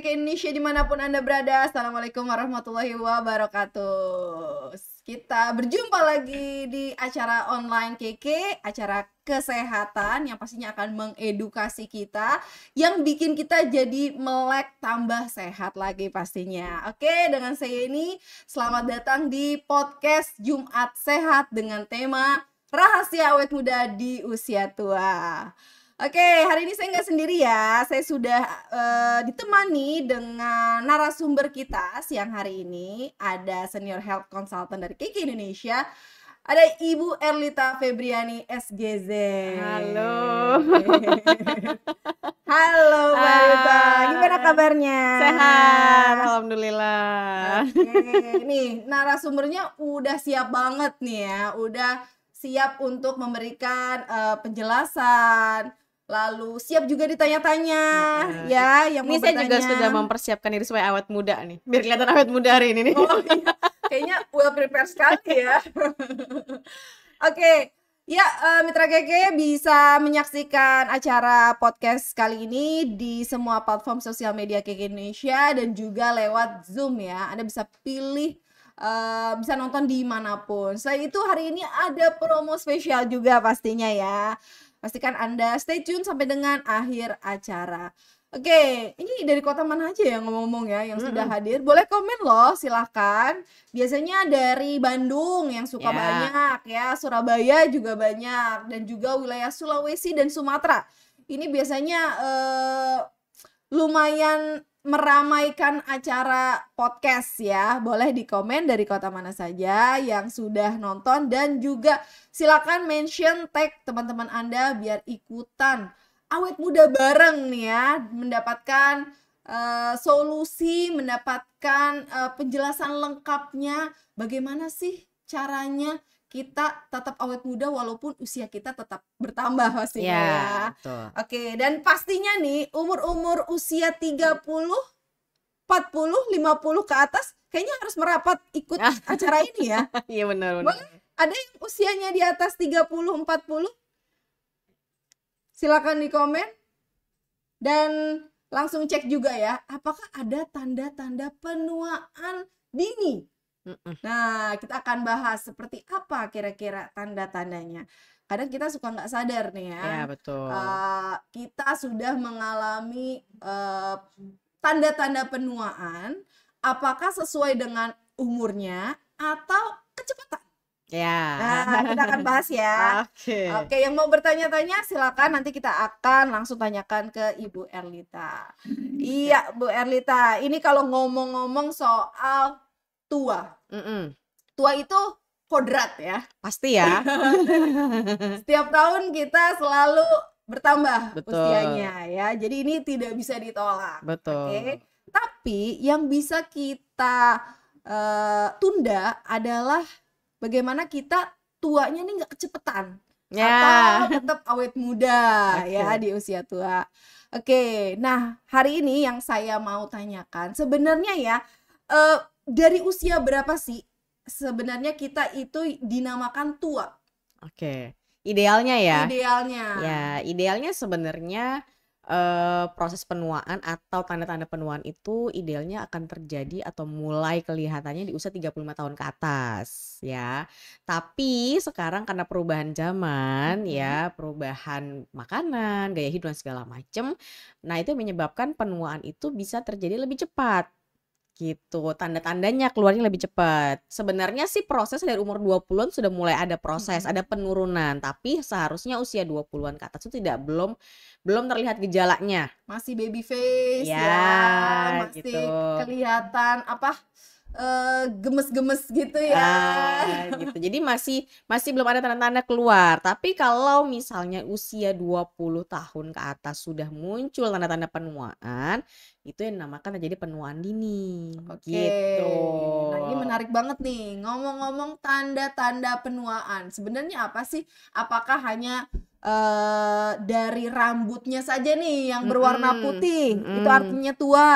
kakek Indonesia dimanapun Anda berada Assalamualaikum warahmatullahi wabarakatuh Kita berjumpa lagi di acara online KK Acara kesehatan yang pastinya akan mengedukasi kita Yang bikin kita jadi melek tambah sehat lagi pastinya Oke dengan saya ini selamat datang di podcast Jumat Sehat Dengan tema Rahasia Awet Muda di Usia Tua Oke, hari ini saya nggak sendiri ya. Saya sudah uh, ditemani dengan narasumber kita siang hari ini. Ada senior health consultant dari Kiki Indonesia. Ada Ibu Erlita Febriani SGZ. Halo. Halo Mbak Erlita. Gimana kabarnya? Sehat. Alhamdulillah. Oke. Nih, narasumbernya udah siap banget nih ya. Udah siap untuk memberikan uh, penjelasan, lalu siap juga ditanya-tanya nah, ya yang ini saya bertanya. juga sudah mempersiapkan diri supaya awet muda nih biar kelihatan awet muda hari ini nih oh, iya. kayaknya well prepared sekali ya oke okay. Ya, uh, Mitra Keke bisa menyaksikan acara podcast kali ini di semua platform sosial media Keke Indonesia dan juga lewat Zoom ya. Anda bisa pilih Uh, bisa nonton di manapun. Selain itu hari ini ada promo spesial juga pastinya ya. Pastikan Anda stay tune sampai dengan akhir acara. Oke, ini dari kota mana aja yang ngomong-ngomong ya yang sudah hadir? Boleh komen loh, silahkan. Biasanya dari Bandung yang suka yeah. banyak ya, Surabaya juga banyak, dan juga wilayah Sulawesi dan Sumatera. Ini biasanya uh, lumayan meramaikan acara podcast ya. Boleh di komen dari kota mana saja yang sudah nonton dan juga silakan mention tag teman-teman Anda biar ikutan awet muda bareng nih ya mendapatkan uh, solusi, mendapatkan uh, penjelasan lengkapnya bagaimana sih caranya kita tetap awet muda walaupun usia kita tetap bertambah pastinya ya. Betul. Oke, dan pastinya nih umur-umur usia 30, 40, 50 ke atas kayaknya harus merapat ikut acara ini ya. Iya benar benar. Ada yang usianya di atas 30, 40? Silakan di komen. Dan langsung cek juga ya, apakah ada tanda-tanda penuaan dini Nah, kita akan bahas seperti apa kira-kira tanda-tandanya. Kadang kita suka nggak sadar nih ya. Yeah, betul. Uh, kita sudah mengalami tanda eh, tanda-tanda penuaan. Apakah sesuai dengan umurnya atau kecepatan? Ya. Nah, kita akan bahas ya. Oke. Okay. Oke, yang mau bertanya-tanya silakan nanti kita akan langsung tanyakan ke Ibu Erlita. Hmm, iya, Bu Erlita. Ini kalau ngomong-ngomong soal tua. Mm -mm. Tua itu kodrat ya. Pasti ya. Setiap tahun kita selalu bertambah Betul. usianya ya. Jadi ini tidak bisa ditolak. Betul. Okay? Tapi yang bisa kita uh, tunda adalah bagaimana kita tuanya ini nggak kecepetan. Yeah. Atau tetap awet muda okay. ya di usia tua. Oke, okay, nah hari ini yang saya mau tanyakan sebenarnya ya uh, dari usia berapa sih sebenarnya kita itu dinamakan tua? Oke. Okay. Idealnya ya. Idealnya. Ya, idealnya sebenarnya uh, proses penuaan atau tanda-tanda penuaan itu idealnya akan terjadi atau mulai kelihatannya di usia 35 tahun ke atas ya. Tapi sekarang karena perubahan zaman ya, perubahan makanan, gaya hidup dan segala macam, nah itu menyebabkan penuaan itu bisa terjadi lebih cepat gitu. Tanda-tandanya keluarnya lebih cepat. Sebenarnya sih proses dari umur 20-an sudah mulai ada proses, ada penurunan, tapi seharusnya usia 20-an ke atas itu tidak belum belum terlihat gejalanya. Masih baby face ya, ya masih gitu. kelihatan apa Eh, gemes-gemes uh, gitu ya. Ah, gitu. Jadi masih masih belum ada tanda-tanda keluar. Tapi kalau misalnya usia 20 tahun ke atas sudah muncul tanda-tanda penuaan, itu yang namakan jadi penuaan dini. Oke. Gitu. Nah, ini menarik banget nih. Ngomong-ngomong tanda-tanda penuaan, sebenarnya apa sih? Apakah hanya Uh, dari rambutnya saja nih yang berwarna putih mm -hmm. itu artinya tua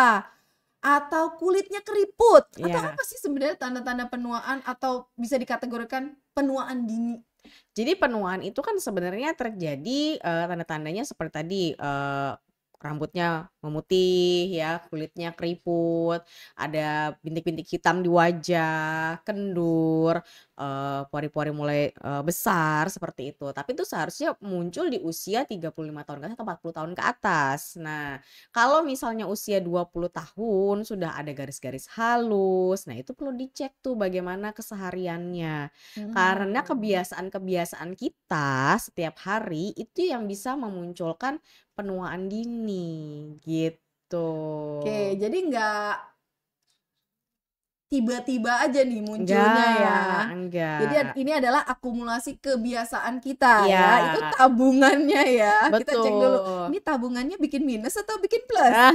atau kulitnya keriput yeah. atau iya. apa sih sebenarnya tanda-tanda penuaan atau bisa dikategorikan penuaan dini jadi penuaan itu kan sebenarnya terjadi uh, tanda-tandanya seperti tadi uh, rambutnya memutih ya kulitnya keriput ada bintik-bintik hitam di wajah kendur Eh, pori-pori uh, mulai uh, besar seperti itu. Tapi itu seharusnya muncul di usia 35 tahun ke atas atau 40 tahun ke atas. Nah, kalau misalnya usia 20 tahun sudah ada garis-garis halus, nah itu perlu dicek tuh bagaimana kesehariannya. Hmm. Karena kebiasaan-kebiasaan kita setiap hari itu yang bisa memunculkan penuaan dini gitu. Oke, jadi nggak tiba-tiba aja nih munculnya enggak, ya. Enggak. Jadi ini adalah akumulasi kebiasaan kita ya. ya. Itu tabungannya ya. Betul. Kita cek dulu. Ini tabungannya bikin minus atau bikin plus? Ah.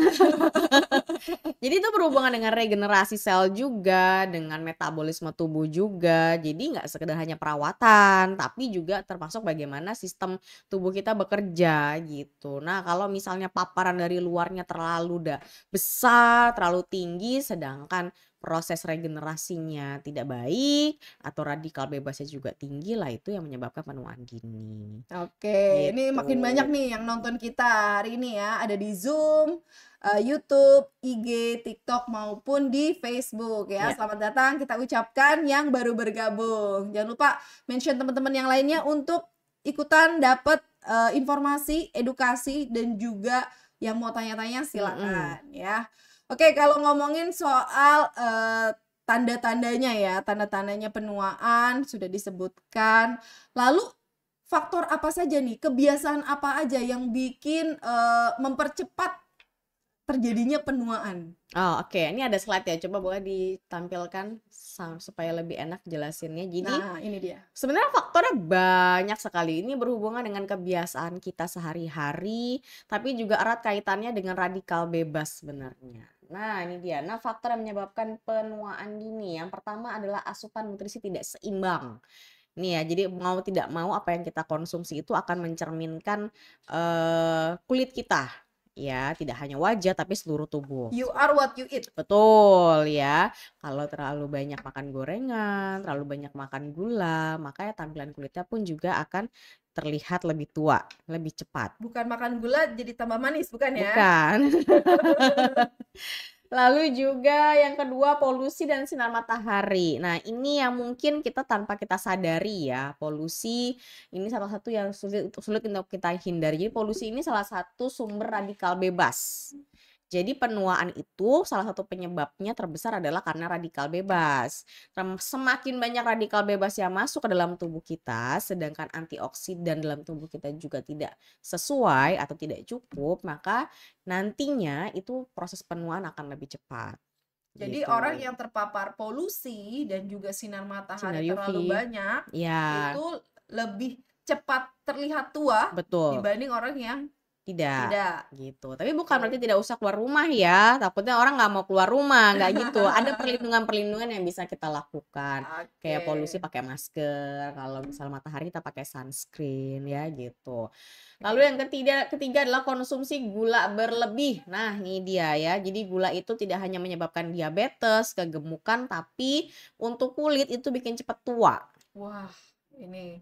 Jadi itu berhubungan dengan regenerasi sel juga, dengan metabolisme tubuh juga. Jadi nggak sekedar hanya perawatan, tapi juga termasuk bagaimana sistem tubuh kita bekerja gitu. Nah, kalau misalnya paparan dari luarnya terlalu udah besar, terlalu tinggi sedangkan proses regenerasinya tidak baik atau radikal bebasnya juga tinggi lah itu yang menyebabkan penuaan gini. Oke, gitu. ini makin banyak nih yang nonton kita hari ini ya. Ada di Zoom, eh, YouTube, IG, TikTok maupun di Facebook ya. ya. Selamat datang kita ucapkan yang baru bergabung. Jangan lupa mention teman-teman yang lainnya untuk ikutan dapat uh, informasi, edukasi dan juga yang mau tanya-tanya silakan mm -hmm. ya. Oke, kalau ngomongin soal uh, tanda-tandanya ya, tanda-tandanya penuaan sudah disebutkan. Lalu faktor apa saja nih? Kebiasaan apa aja yang bikin uh, mempercepat terjadinya penuaan. Oh oke, okay. ini ada slide ya. Coba boleh ditampilkan supaya lebih enak jelasinnya. Jadi nah, ini dia. Sebenarnya faktornya banyak sekali. Ini berhubungan dengan kebiasaan kita sehari-hari, tapi juga erat kaitannya dengan radikal bebas sebenarnya. Nah, ini dia. Nah, faktor yang menyebabkan penuaan dini yang pertama adalah asupan nutrisi tidak seimbang. Nih ya, jadi mau tidak mau apa yang kita konsumsi itu akan mencerminkan uh, kulit kita ya tidak hanya wajah tapi seluruh tubuh. You are what you eat. Betul ya. Kalau terlalu banyak makan gorengan, terlalu banyak makan gula, makanya tampilan kulitnya pun juga akan terlihat lebih tua, lebih cepat. Bukan makan gula jadi tambah manis, bukan ya? Bukan. Lalu juga yang kedua polusi dan sinar matahari. Nah ini yang mungkin kita tanpa kita sadari ya polusi ini salah satu yang sulit untuk sulit untuk kita hindari. Jadi polusi ini salah satu sumber radikal bebas. Jadi penuaan itu salah satu penyebabnya terbesar adalah karena radikal bebas. Semakin banyak radikal bebas yang masuk ke dalam tubuh kita, sedangkan antioksidan dalam tubuh kita juga tidak sesuai atau tidak cukup, maka nantinya itu proses penuaan akan lebih cepat. Jadi gitu. orang yang terpapar polusi dan juga sinar matahari sinar UV. terlalu banyak, ya. itu lebih cepat terlihat tua Betul. dibanding orang yang tidak. Tidak. Gitu. Tapi bukan berarti tidak usah keluar rumah ya. Takutnya orang nggak mau keluar rumah, nggak gitu. Ada perlindungan-perlindungan yang bisa kita lakukan. Okay. Kayak polusi pakai masker, kalau misal matahari kita pakai sunscreen ya gitu. Lalu yang ketiga ketiga adalah konsumsi gula berlebih. Nah, ini dia ya. Jadi gula itu tidak hanya menyebabkan diabetes, kegemukan, tapi untuk kulit itu bikin cepat tua. Wah, ini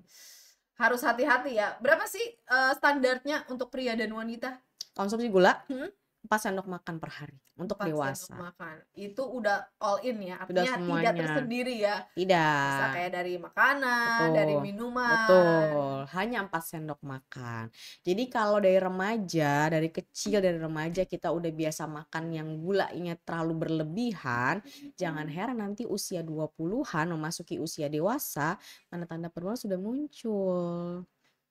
harus hati-hati ya. Berapa sih uh, standarnya untuk pria dan wanita? Konsumsi gula? Hmm? 4 sendok makan per hari untuk dewasa. Sendok makan. Itu udah all in ya, artinya udah semuanya. tidak tersendiri ya. Tidak. Bisa kayak dari makanan, Betul. dari minuman. Betul. Hanya 4 sendok makan. Jadi kalau dari remaja, dari kecil dari remaja kita udah biasa makan yang gula gulanya terlalu berlebihan, jangan heran nanti usia 20-an memasuki usia dewasa, tanda-tanda perubahan sudah muncul.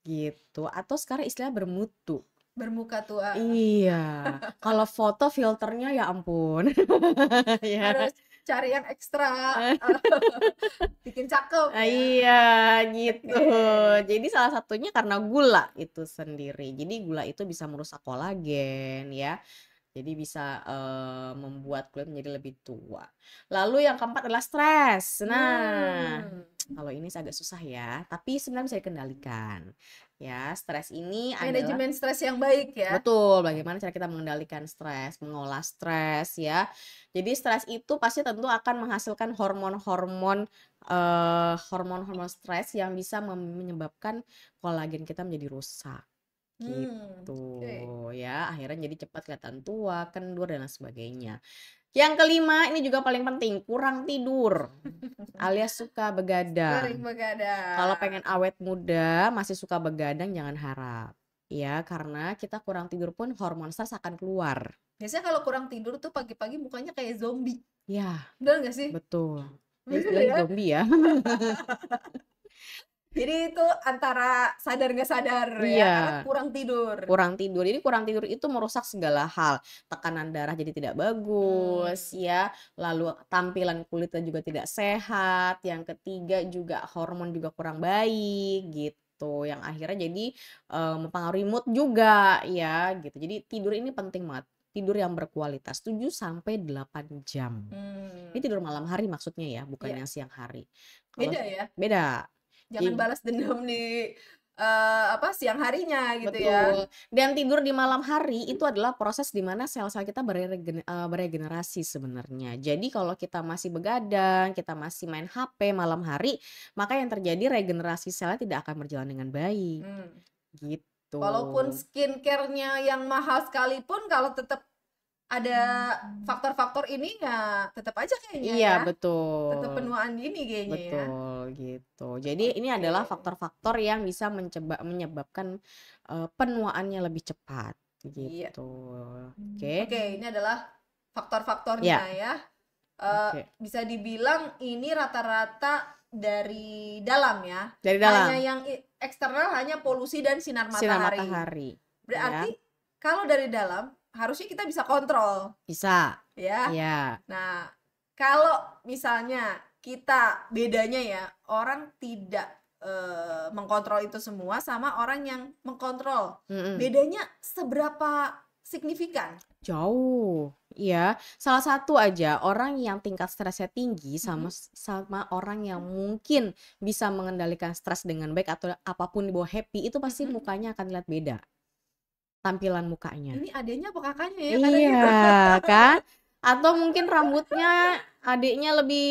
Gitu. Atau sekarang istilah bermutu bermuka tua. Iya. Kalau foto filternya ya ampun. ya. Harus cari yang ekstra. Bikin cakep. Ah, ya. Iya, gitu. Okay. Jadi salah satunya karena gula itu sendiri. Jadi gula itu bisa merusak kolagen ya. Jadi bisa uh, membuat kulit menjadi lebih tua. Lalu yang keempat adalah stres. Nah, hmm. kalau ini agak susah ya, tapi sebenarnya bisa dikendalikan ya stres ini manajemen adalah, stres yang baik ya betul bagaimana cara kita mengendalikan stres mengolah stres ya jadi stres itu pasti tentu akan menghasilkan hormon-hormon eh, hormon-hormon stres yang bisa menyebabkan kolagen kita menjadi rusak hmm, gitu hmm, okay. ya akhirnya jadi cepat kelihatan tua kendur dan lain sebagainya yang kelima ini juga paling penting kurang tidur alias suka begadang. begadang. Kalau pengen awet muda masih suka begadang jangan harap ya karena kita kurang tidur pun hormon stres akan keluar. Biasanya kalau kurang tidur tuh pagi-pagi mukanya kayak zombie. Ya. Benar gak sih? Betul. ya. zombie ya. Jadi itu antara sadar nggak sadar ya, iya. ya, kurang tidur. Kurang tidur. Jadi kurang tidur itu merusak segala hal. Tekanan darah jadi tidak bagus hmm. ya. Lalu tampilan kulitnya juga tidak sehat. Yang ketiga juga hormon juga kurang baik gitu tuh yang akhirnya jadi um, mempengaruhi mood juga ya gitu. Jadi tidur ini penting banget. Tidur yang berkualitas 7 sampai 8 jam. Hmm. Ini tidur malam hari maksudnya ya, bukan yeah. yang siang hari. Kalo beda ya? Beda jangan iya. balas dendam di uh, apa siang harinya gitu ya. Betul. ya. Dan tidur di malam hari itu adalah proses di mana sel-sel kita beregen, eh, beregenerasi sebenarnya. Jadi kalau kita masih begadang, kita masih main HP malam hari, maka yang terjadi regenerasi sel tidak akan berjalan dengan baik. Hmm. Gitu. Walaupun skincarenya yang mahal sekalipun kalau tetap ada faktor-faktor ini ya tetap aja kayaknya iya ya. betul tetap penuaan ini kayaknya ya. betul ya. gitu jadi okay. ini adalah faktor-faktor yang bisa mencoba menyebabkan uh, penuaannya lebih cepat iya. gitu hmm, oke iya. oke okay. okay, ini adalah faktor-faktornya yeah. ya uh, okay. bisa dibilang ini rata-rata dari dalam ya dari dalam hanya yang eksternal hanya polusi dan sinar matahari sinar matahari berarti ya. kalau dari dalam harusnya kita bisa kontrol. Bisa. Ya. Iya. Nah, kalau misalnya kita bedanya ya, orang tidak uh, mengkontrol itu semua sama orang yang mengkontrol. Mm-mm. Bedanya seberapa signifikan? Jauh. Iya, salah satu aja orang yang tingkat stresnya tinggi sama hmm sama orang yang mungkin bisa mengendalikan stres dengan baik atau apapun di bawah happy itu pasti hmm mukanya akan lihat beda tampilan mukanya. Ini adiknya apa kakaknya ya? Iya kan? Atau mungkin rambutnya adiknya lebih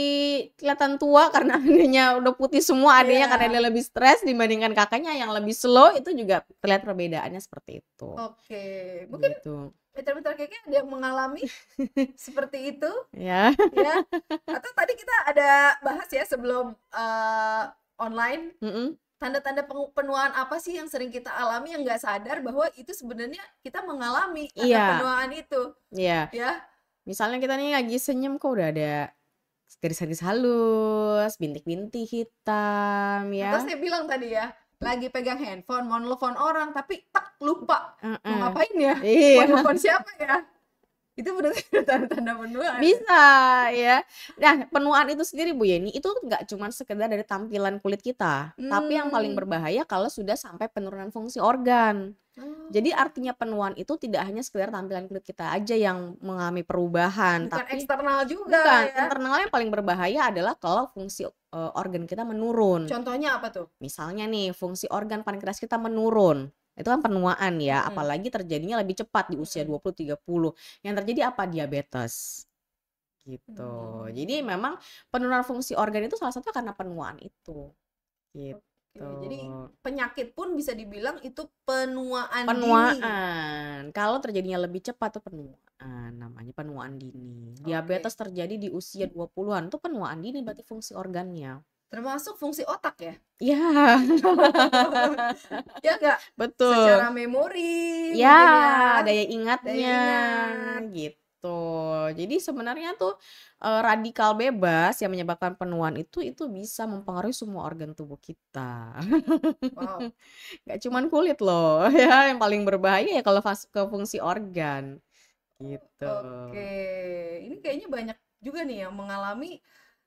kelihatan tua karena adiknya udah putih semua iya. adiknya yeah. karena dia lebih stres dibandingkan kakaknya yang lebih slow itu juga terlihat perbedaannya seperti itu. Oke, okay. mungkin itu peter betul kayaknya ada yang mengalami seperti itu. Ya. Yeah. ya. Atau tadi kita ada bahas ya sebelum uh, online. Mm -mm tanda-tanda penuaan apa sih yang sering kita alami yang nggak sadar bahwa itu sebenarnya kita mengalami tanda iya. penuaan itu. Iya. Yeah. Ya. Misalnya kita nih lagi senyum kok udah ada garis-garis halus, bintik-bintik hitam ya. Terus saya bilang tadi ya, lagi pegang handphone, mau nelfon orang tapi tak lupa. Mm -mm. ngapain ya? Iya. Mau nelfon siapa ya? itu berarti tanda-tanda penuaan bisa ya nah penuaan itu sendiri Bu Yeni itu nggak cuma sekedar dari tampilan kulit kita hmm. tapi yang paling hmm. berbahaya kalau sudah sampai penurunan fungsi organ hmm. jadi artinya penuaan itu tidak hanya sekedar tampilan kulit kita aja yang mengalami perubahan bukan tapi eksternal juga bukan ya. yang paling berbahaya adalah kalau fungsi eh, organ kita menurun contohnya apa tuh misalnya nih fungsi organ pankreas kita menurun itu kan penuaan ya, hmm. apalagi terjadinya lebih cepat di usia 20-30. Yang terjadi apa? Diabetes. Gitu. Hmm. Jadi memang penurunan fungsi organ itu salah satu karena penuaan itu. Gitu. Jadi penyakit pun bisa dibilang itu penuaan. Penuaan. Dini. Kalau terjadinya lebih cepat itu penuaan, namanya penuaan dini. Okay. Diabetes terjadi di usia 20-an itu penuaan dini berarti fungsi organnya termasuk fungsi otak ya iya. ya ya enggak betul secara memori ya, ya. daya ingatnya daya ingat. gitu jadi sebenarnya tuh eh, radikal bebas yang menyebabkan penuaan itu itu bisa mempengaruhi semua organ tubuh kita wow. cuman kulit loh ya yang paling berbahaya ya kalau ke fungsi organ gitu oke ini kayaknya banyak juga nih yang mengalami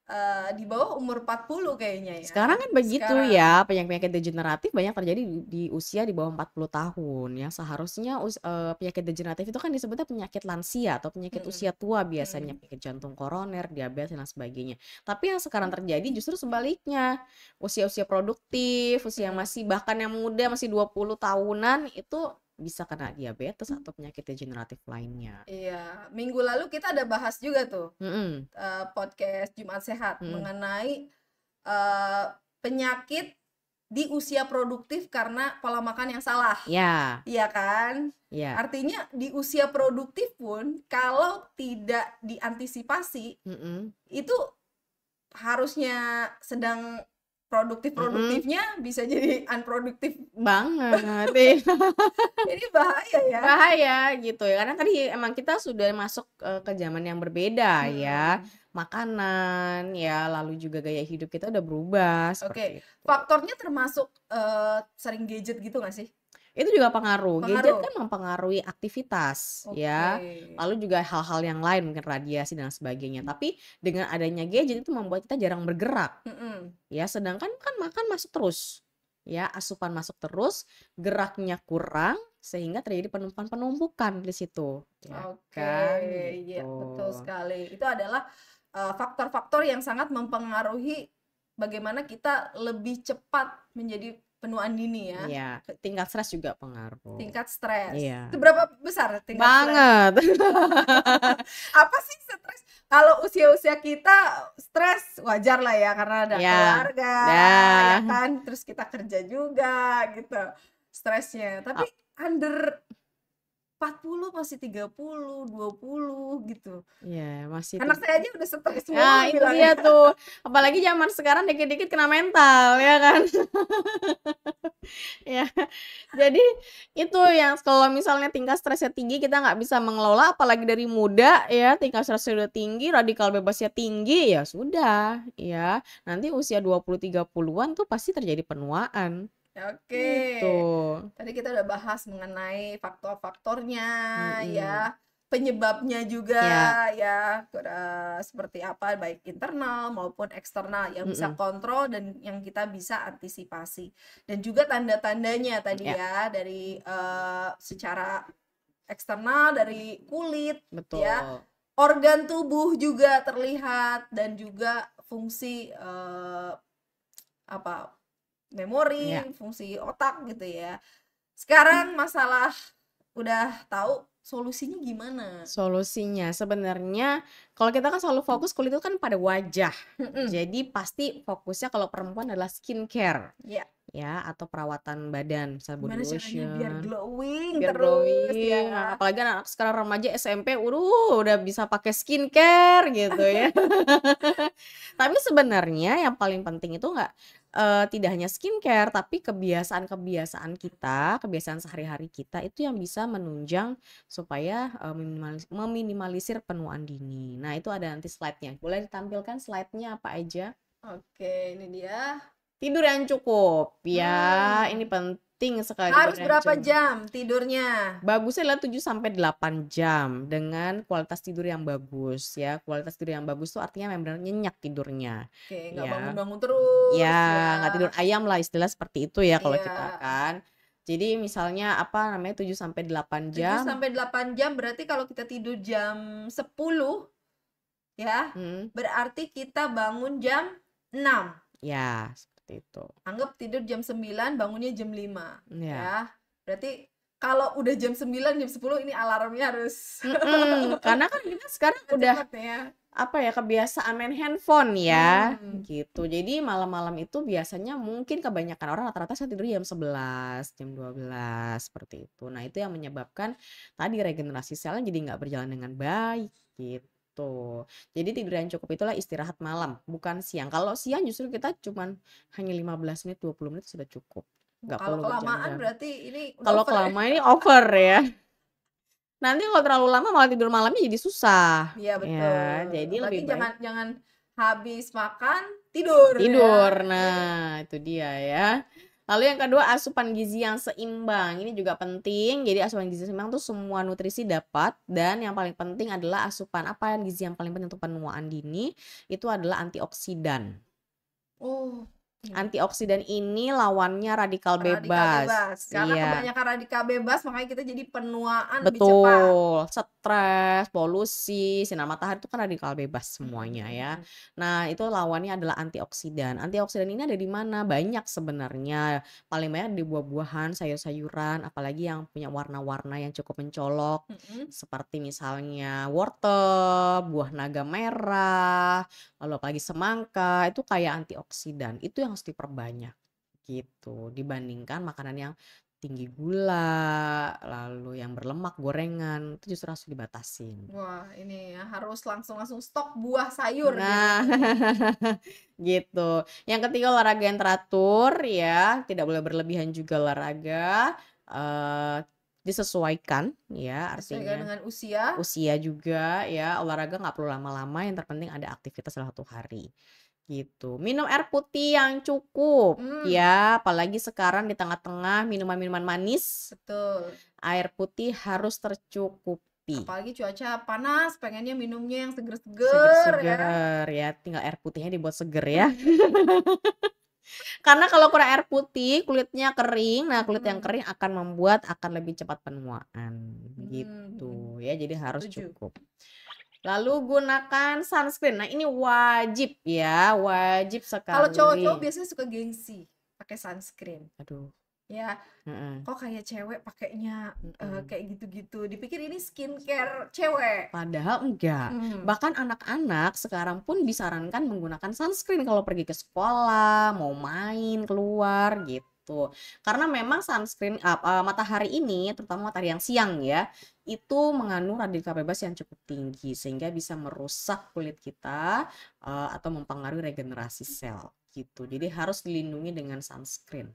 uh, di bawah umur 40 kayaknya ya. Sekarang kan begitu Sekarang. ya, penyakit-penyakit degeneratif banyak terjadi di, di usia di bawah 40 tahun. ya seharusnya us, uh, penyakit degeneratif itu kan disebutnya penyakit lansia atau penyakit hmm. usia tua biasanya, hmm. penyakit jantung koroner, diabetes dan sebagainya. Tapi yang sekarang terjadi justru sebaliknya. Usia-usia produktif, usia yang masih bahkan yang muda masih 20 tahunan itu bisa kena diabetes atau penyakit degeneratif lainnya. Iya, minggu lalu kita ada bahas juga tuh mm -hmm. uh, podcast Jumat Sehat mm -hmm. mengenai uh, penyakit di usia produktif karena pola makan yang salah. Iya. Yeah. Iya kan? Iya. Yeah. Artinya di usia produktif pun kalau tidak diantisipasi mm -hmm. itu harusnya sedang produktif produktifnya mm -hmm. bisa jadi unproduktif banget jadi bahaya ya bahaya gitu ya karena tadi kan emang kita sudah masuk eh, ke zaman yang berbeda hmm. ya makanan ya lalu juga gaya hidup kita udah berubah oke okay. faktornya termasuk uh, sering gadget gitu gak sih itu juga pengaruh. pengaruh. Gadget kan mempengaruhi aktivitas okay. ya. Lalu juga hal-hal yang lain mungkin radiasi dan sebagainya. Tapi dengan adanya gadget itu membuat kita jarang bergerak. Mm -mm. Ya, sedangkan kan makan masuk terus. Ya, asupan masuk terus, geraknya kurang sehingga terjadi penumpukan-penumpukan di situ. Ya Oke, okay. kan? ya, betul sekali. Itu adalah eh, faktor-faktor uh, faktor -faktor yang sangat mempengaruhi bagaimana kita lebih cepat menjadi penuaan dini ya. Iya, tingkat stres juga pengaruh. Tingkat stres. Iya. Itu besar tingkat Banget. Apa sih stres? Kalau usia-usia kita stres wajar lah ya karena ada ya. keluarga, ya. ya kan, terus kita kerja juga gitu. Stresnya. Tapi oh. under 40 masih 30, 20 gitu. Iya, yeah, masih. Anak saya aja udah stres semua. Ya, nah, itu dia tuh. Apalagi zaman sekarang dikit-dikit kena mental, ya kan? ya. Jadi itu yang kalau misalnya tingkat stresnya tinggi kita nggak bisa mengelola apalagi dari muda ya, tingkat stresnya udah tinggi, radikal bebasnya tinggi, ya sudah, ya. Nanti usia 20 30-an tuh pasti terjadi penuaan Oke. Gitu. Tadi kita udah bahas mengenai faktor-faktornya mm-hmm. ya, penyebabnya juga yeah. ya, ya. seperti apa baik internal maupun eksternal yang mm-hmm. bisa kontrol dan yang kita bisa antisipasi. Dan juga tanda-tandanya tadi yeah. ya dari uh, secara eksternal dari kulit ya. Betul. ya. Organ tubuh juga terlihat dan juga fungsi uh, apa memori, yeah. fungsi otak gitu ya. Sekarang masalah udah tahu solusinya gimana? Solusinya sebenarnya kalau kita kan selalu fokus kulit itu kan pada wajah. Jadi pasti fokusnya kalau perempuan adalah skincare. Yeah. Ya, atau perawatan badan, misalnya body lotion. biar glowing biar terus ya? glowing. ya. Apalagi anak, anak sekarang remaja SMP, uruh udah bisa pakai skincare gitu ya. Tapi sebenarnya yang paling penting itu nggak uh, tidak hanya skincare tapi kebiasaan-kebiasaan kita, kebiasaan sehari-hari kita itu yang bisa menunjang supaya uh, eh, meminimalis meminimalisir penuaan dini. Nah, itu ada nanti slide-nya. Boleh ditampilkan slide-nya apa aja? Oke, ini dia. Tidur yang cukup ya, hmm. ini penting penting sekali. Harus berapa jam. jam tidurnya? Bagusnya adalah 7 sampai 8 jam dengan kualitas tidur yang bagus ya. Kualitas tidur yang bagus itu artinya memang nyenyak tidurnya. Oke, nggak ya. bangun-bangun terus. Ya, ya. nggak ya. tidur ayam lah istilah seperti itu ya kalau ya. kita kan. Jadi misalnya apa namanya 7 sampai 8 jam. 7 sampai 8 jam berarti kalau kita tidur jam 10 ya, hmm. berarti kita bangun jam 6. Ya, seperti itu. Anggap tidur jam 9, bangunnya jam 5 yeah. ya. Berarti kalau udah jam 9, jam 10 ini alarmnya harus mm -mm, karena kan kita sekarang udah ya. apa ya kebiasaan main handphone ya hmm. gitu. Jadi malam-malam itu biasanya mungkin kebanyakan orang rata-rata saya tidur jam 11, jam 12 seperti itu. Nah, itu yang menyebabkan tadi regenerasi selnya jadi nggak berjalan dengan baik gitu gitu. Jadi tidur yang cukup itulah istirahat malam, bukan siang. Kalau siang justru kita cuman hanya 15 menit, 20 menit sudah cukup. Nggak kalau perlu kelamaan berjam berarti ini Kalau ya? kelamaan ini over ya. Nanti kalau terlalu lama malah tidur malamnya jadi susah. Iya ya, betul. Ya, jadi berarti lebih baik. jangan jangan habis makan tidur. Ya? Tidur. Ya. Nah, itu dia ya. Lalu yang kedua asupan gizi yang seimbang. Ini juga penting. Jadi asupan gizi seimbang tuh semua nutrisi dapat dan yang paling penting adalah asupan apa yang gizi yang paling penting untuk penuaan dini itu adalah antioksidan. Oh, Iya. antioksidan ini lawannya radikal, radikal bebas. bebas. Karena iya. kebanyakan radikal bebas makanya kita jadi penuaan Betul. lebih cepat. Betul. Stres, polusi, sinar matahari itu kan radikal bebas semuanya ya. Hmm. Nah, itu lawannya adalah antioksidan. Antioksidan ini ada di mana? Banyak sebenarnya. Paling banyak di buah-buahan, sayur-sayuran, apalagi yang punya warna-warna yang cukup mencolok. Hmm. Seperti misalnya wortel, buah naga merah, lalu apalagi semangka, itu kayak antioksidan. Itu yang harus diperbanyak gitu dibandingkan makanan yang tinggi gula, lalu yang berlemak, gorengan, itu justru harus dibatasi. Wah, ini ya, harus langsung-langsung stok buah sayur. Gitu. Nah, gitu. Yang ketiga olahraga yang teratur ya, tidak boleh berlebihan juga olahraga. Uh, disesuaikan ya artinya Sesuaikan dengan usia usia juga ya olahraga nggak perlu lama-lama yang terpenting ada aktivitas dalam satu hari gitu. Minum air putih yang cukup hmm. ya, apalagi sekarang di tengah-tengah minuman-minuman manis. Betul. Air putih harus tercukupi. Apalagi cuaca panas, pengennya minumnya yang seger-seger. seger ya. Kan? ya, tinggal air putihnya dibuat seger ya. Karena kalau kurang air putih, kulitnya kering. Nah, kulit hmm. yang kering akan membuat akan lebih cepat penuaan hmm, gitu. Hmm, hmm. Ya, jadi harus Tujuh. cukup. Lalu gunakan sunscreen. Nah, ini wajib ya, wajib sekali. Kalau cowok-cowok biasanya suka gengsi pakai sunscreen. Aduh. Ya, mm-hmm. kok kayak cewek pakainya mm-hmm. uh, kayak gitu-gitu. Dipikir ini skincare cewek. Padahal enggak. Mm. Bahkan anak-anak sekarang pun disarankan menggunakan sunscreen kalau pergi ke sekolah, mau main, keluar gitu gitu. Karena memang sunscreen uh, uh, matahari ini, terutama matahari yang siang ya, itu mengandung radikal bebas yang cukup tinggi sehingga bisa merusak kulit kita uh, atau mempengaruhi regenerasi sel gitu. Jadi harus dilindungi dengan sunscreen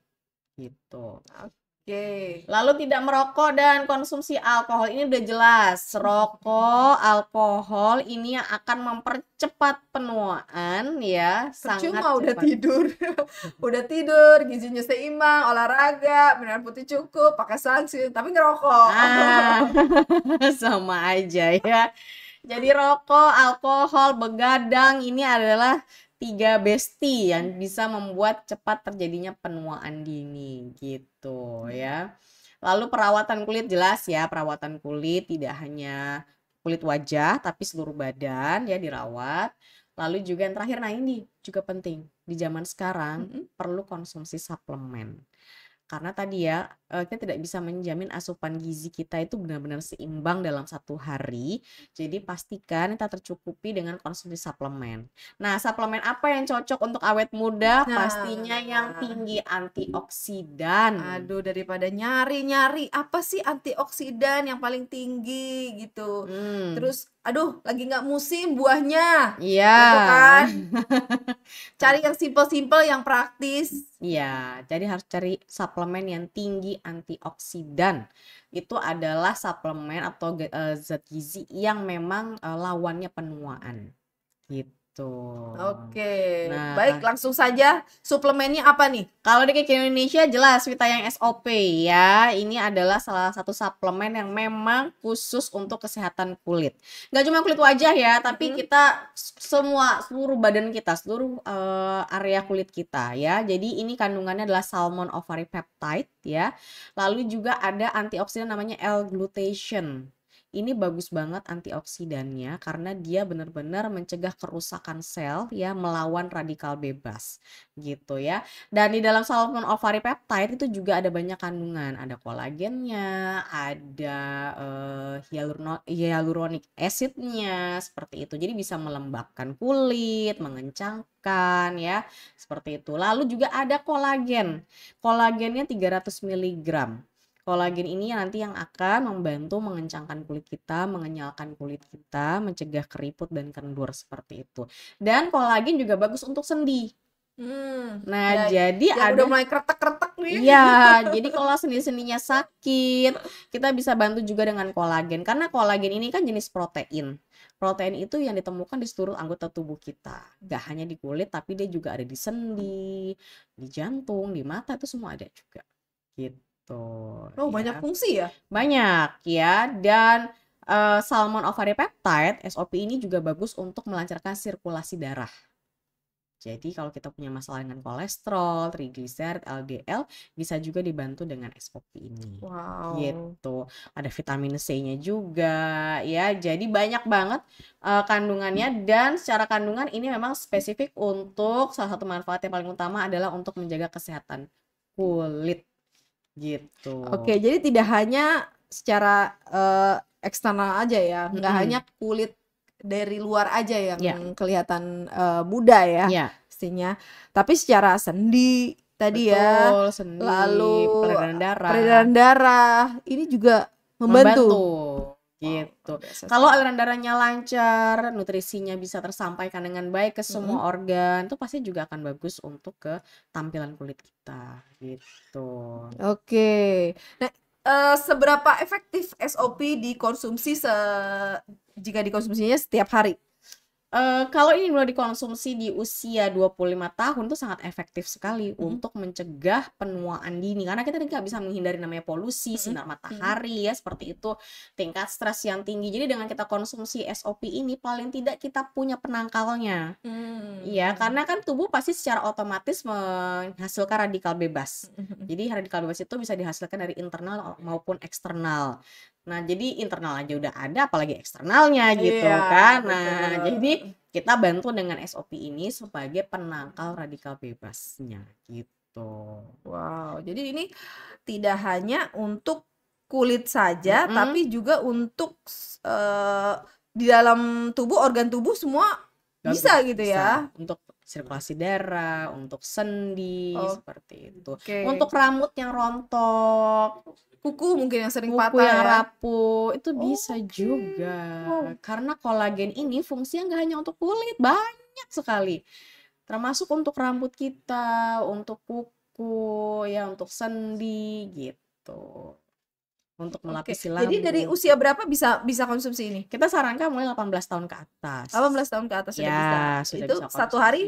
gitu. Oke. Oke. Lalu tidak merokok dan konsumsi alkohol ini udah jelas. Rokok, alkohol ini yang akan mempercepat penuaan ya. Percuma sangat udah cepat. tidur. udah tidur, gizinya seimbang, olahraga, mineral putih cukup, pakai sunscreen, tapi ngerokok. Ah, sama aja ya. Jadi rokok, alkohol, begadang ini adalah tiga besti yang bisa membuat cepat terjadinya penuaan dini gitu hmm. ya. Lalu perawatan kulit jelas ya, perawatan kulit tidak hanya kulit wajah tapi seluruh badan ya dirawat. Lalu juga yang terakhir nah ini juga penting di zaman sekarang mm -hmm. perlu konsumsi suplemen karena tadi ya kita tidak bisa menjamin asupan gizi kita itu benar-benar seimbang dalam satu hari jadi pastikan kita tercukupi dengan konsumsi suplemen nah suplemen apa yang cocok untuk awet muda nah, pastinya yang tinggi antioksidan aduh daripada nyari-nyari apa sih antioksidan yang paling tinggi gitu hmm. terus aduh lagi nggak musim buahnya iya yeah. gitu kan cari yang simple-simple yang praktis iya yeah, jadi harus cari suplemen yang tinggi antioksidan itu adalah suplemen atau uh, zat gizi yang memang uh, lawannya penuaan gitu gitu. Oke. Okay. Nah, Baik, ah. langsung saja suplemennya apa nih? Kalau di Kekinian Indonesia jelas Vita yang SOP ya. Ini adalah salah satu suplemen yang memang khusus untuk kesehatan kulit. Nggak cuma kulit wajah ya, tapi hmm. kita semua seluruh badan kita, seluruh uh, area kulit kita ya. Jadi ini kandungannya adalah salmon ovary peptide ya. Lalu juga ada antioksidan namanya L-glutation ini bagus banget antioksidannya karena dia benar-benar mencegah kerusakan sel ya melawan radikal bebas gitu ya. Dan di dalam salmon ovary peptide itu juga ada banyak kandungan, ada kolagennya, ada uh, eh, hyaluronic acidnya seperti itu. Jadi bisa melembabkan kulit, mengencangkan ya, seperti itu. Lalu juga ada kolagen. Kolagennya 300 mg Kolagen ini nanti yang akan membantu mengencangkan kulit kita, mengenyalkan kulit kita, mencegah keriput dan kendur seperti itu. Dan kolagen juga bagus untuk sendi. Hmm, nah, ya, jadi ya ada udah mulai kretek-kretek nih. Iya, jadi kalau sendi-sendinya sakit, kita bisa bantu juga dengan kolagen karena kolagen ini kan jenis protein. Protein itu yang ditemukan di seluruh anggota tubuh kita. Gak hanya di kulit, tapi dia juga ada di sendi, di jantung, di mata itu semua ada juga. Gitu. Betul. Oh, ya. banyak fungsi ya? Banyak ya dan uh, salmon ovary peptide SOP ini juga bagus untuk melancarkan sirkulasi darah. Jadi kalau kita punya masalah dengan kolesterol, triglycerid LDL bisa juga dibantu dengan SOP ini. Wow. Gitu. Ada vitamin C-nya juga ya. Jadi banyak banget uh, kandungannya dan secara kandungan ini memang spesifik untuk salah satu manfaat yang paling utama adalah untuk menjaga kesehatan kulit Gitu. Oke, jadi tidak hanya secara uh, eksternal aja ya, mm -hmm. hanya kulit dari luar aja yang yeah. kelihatan uh, muda ya, yeah. pastinya. Tapi secara sendi tadi ya, Betul, ya, sendi, lalu peredaran darah, peredaran darah ini juga membantu. membantu Gitu. Kalau aliran darahnya lancar, nutrisinya bisa tersampaikan dengan baik ke semua -hmm. organ, itu pasti juga akan bagus untuk ke tampilan kulit kita gitu. Oke. Okay. Nah, uh, seberapa efektif SOP dikonsumsi se jika dikonsumsinya setiap hari? Uh, kalau ini mulai dikonsumsi di usia 25 tahun itu sangat efektif sekali mm -hmm. untuk mencegah penuaan dini karena kita tidak bisa menghindari namanya polusi, mm -hmm. sinar matahari mm -hmm. ya seperti itu, tingkat stres yang tinggi. Jadi dengan kita konsumsi SOP ini paling tidak kita punya penangkalnya. Mm -hmm. Ya, karena kan tubuh pasti secara otomatis menghasilkan radikal bebas. Mm -hmm. Jadi radikal bebas itu bisa dihasilkan dari internal maupun eksternal. Nah, jadi internal aja udah ada, apalagi eksternalnya gitu iya, kan. Nah, betul. jadi kita bantu dengan SOP ini sebagai penangkal radikal bebasnya gitu. Wow, jadi ini tidak hanya untuk kulit saja, mm -hmm. tapi juga untuk uh, di dalam tubuh organ tubuh semua Gak bisa gitu bisa. ya. Untuk sirkulasi darah, untuk sendi oh. seperti itu. Okay. Untuk rambut yang rontok kuku mungkin yang sering kuku patah yang ya. rapuh itu oh, bisa okay. juga karena kolagen ini fungsinya nggak hanya untuk kulit banyak sekali termasuk untuk rambut kita untuk kuku ya untuk sendi gitu untuk melapisi okay. Jadi dari usia berapa bisa bisa konsumsi ini? Kita sarankan mulai 18 tahun ke atas. 18 tahun ke atas sudah ya, bisa. Sudah itu bisa satu hari?